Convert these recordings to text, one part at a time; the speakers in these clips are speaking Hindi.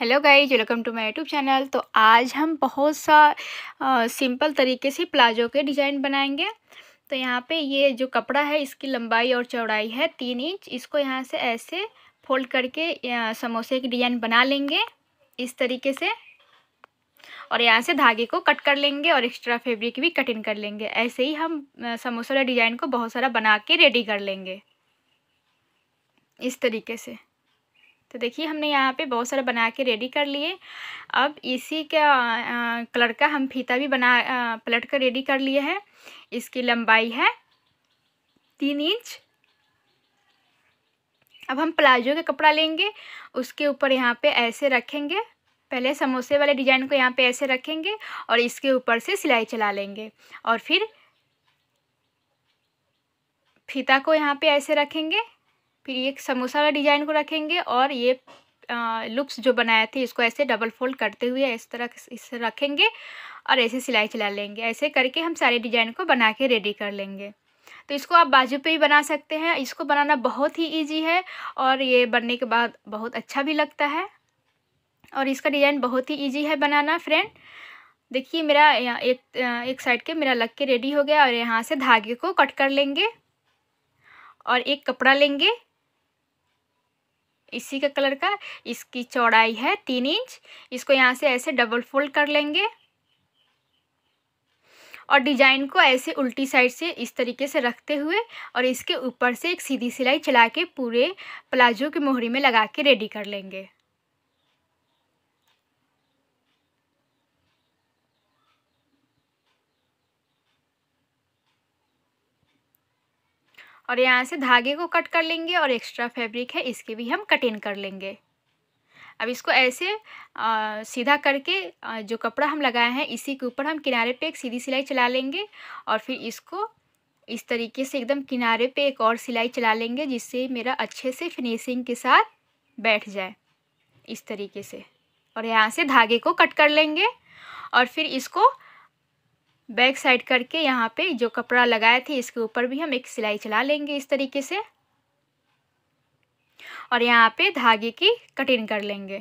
hello guys welcome to my YouTube channel तो आज हम बहुत सा सिंपल तरीके से प्लाजो के डिज़ाइन बनाएंगे तो यहाँ पे ये जो कपड़ा है इसकी लंबाई और चौड़ाई है तीन इंच इसको यहाँ से ऐसे फोल्ड करके समोसे की डिज़ाइन बना लेंगे इस तरीके से और यहाँ से धागे को कट कर लेंगे और एक्स्ट्रा फेब्रिक भी कटिंग कर लेंगे ऐसे ही हम समोसे वाले डिज़ाइन को बहुत सारा बना के रेडी कर लेंगे इस तरीके से तो देखिए हमने यहाँ पे बहुत सारा बना के रेडी कर लिए अब इसी का कलर का हम फीता भी बना आ, पलट कर रेडी कर लिए हैं इसकी लंबाई है तीन इंच अब हम प्लाजो का कपड़ा लेंगे उसके ऊपर यहाँ पे ऐसे रखेंगे पहले समोसे वाले डिजाइन को यहाँ पे ऐसे रखेंगे और इसके ऊपर से सिलाई चला लेंगे और फिर फीता को यहाँ पे ऐसे रखेंगे फिर ये समोसा वाला डिजाइन को रखेंगे और ये लुप्स जो बनाए थे इसको ऐसे डबल फोल्ड करते हुए इस तरह इसे रखेंगे और ऐसे सिलाई चला लेंगे ऐसे करके हम सारे डिजाइन को बना के रेडी कर लेंगे तो इसको आप बाजू पे ही बना सकते हैं इसको बनाना बहुत ही इजी है और ये बनने के बाद बहुत अच्छा भी लगता है और इसका डिज़ाइन बहुत ही इजी है बनाना फ्रेंड देखिए मेरा एक एक साइड के मेरा लग के रेडी हो गया और यहाँ से धागे को कट कर लेंगे और एक कपड़ा लेंगे इसी का कलर का इसकी चौड़ाई है तीन इंच इसको यहाँ से ऐसे डबल फोल्ड कर लेंगे और डिजाइन को ऐसे उल्टी साइड से इस तरीके से रखते हुए और इसके ऊपर से एक सीधी सिलाई चला के पूरे प्लाजो की मोहरी में लगा के रेडी कर लेंगे और यहाँ से धागे को कट कर लेंगे और एक्स्ट्रा फैब्रिक है इसके भी हम कटिंग कर लेंगे अब इसको ऐसे आ, सीधा करके आ, जो कपड़ा हम लगाए हैं इसी के ऊपर हम किनारे पे एक सीधी सिलाई चला लेंगे और फिर इसको इस तरीके से एकदम किनारे पे एक और सिलाई चला लेंगे जिससे मेरा अच्छे से फिनिशिंग के साथ बैठ जाए इस तरीके से और यहाँ से धागे को कट कर लेंगे और फिर इसको बैक साइड करके यहाँ पे जो कपड़ा लगाए थे इसके ऊपर भी हम एक सिलाई चला लेंगे इस तरीके से और यहाँ पे धागे की कटिंग कर लेंगे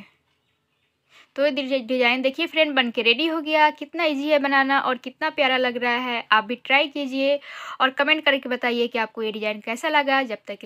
तो ये डिजाइन देखिए फ्रेंड बन के रेडी हो गया कितना इजी है बनाना और कितना प्यारा लग रहा है आप भी ट्राई कीजिए और कमेंट करके बताइए कि आपको ये डिज़ाइन कैसा लगा जब तक